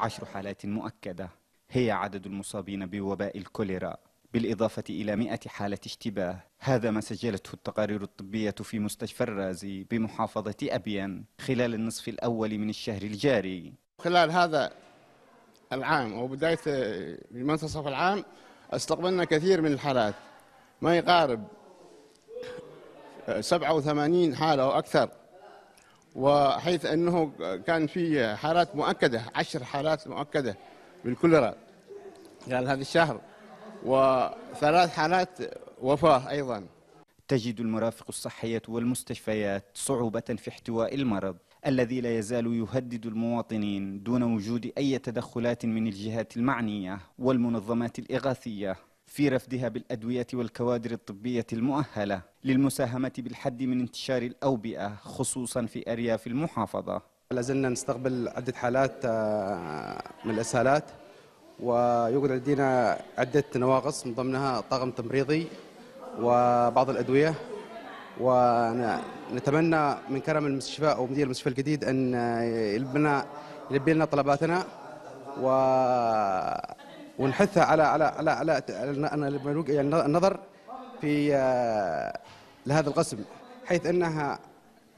عشر حالات مؤكدة هي عدد المصابين بوباء الكوليرا بالإضافة إلى 100 حالة اشتباه هذا ما سجلته التقارير الطبية في مستشفى الرازي بمحافظة أبيان خلال النصف الأول من الشهر الجاري خلال هذا العام أو بداية منتصف العام استقبلنا كثير من الحالات ما يقارب 87 حالة أو أكثر وحيث انه كان في حالات مؤكده عشر حالات مؤكده بالكوليرا خلال هذا الشهر وثلاث حالات وفاه ايضا تجد المرافق الصحيه والمستشفيات صعوبه في احتواء المرض الذي لا يزال يهدد المواطنين دون وجود اي تدخلات من الجهات المعنيه والمنظمات الاغاثيه في رفدها بالأدوية والكوادر الطبية المؤهلة للمساهمة بالحد من انتشار الأوبئة خصوصا في أرياف المحافظة لازلنا نستقبل عدة حالات آه، من الإسهالات ويوجد لدينا عدة نواقص من ضمنها طاقم تمريضي وبعض الأدوية ونتمنى من كرم المستشفى أو مدير المستشفى الجديد أن يلبي لنا طلباتنا و ونحثها على على على على يعني النظر في آه، لهذا القسم حيث انها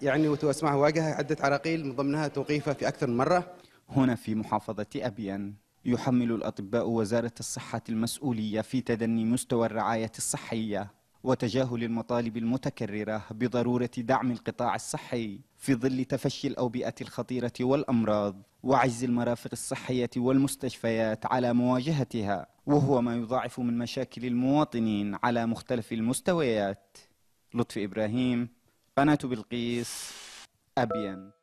يعني وتسمعها واجهه عده عراقيل من ضمنها توقيفه في اكثر من مره. هنا في محافظه ابيان يحمل الاطباء وزاره الصحه المسؤوليه في تدني مستوى الرعايه الصحيه وتجاهل المطالب المتكرره بضروره دعم القطاع الصحي في ظل تفشي الأوبئة الخطيرة والأمراض وعجز المرافق الصحية والمستشفيات على مواجهتها وهو ما يضاعف من مشاكل المواطنين على مختلف المستويات لطفي إبراهيم قناة بلقيس أبيان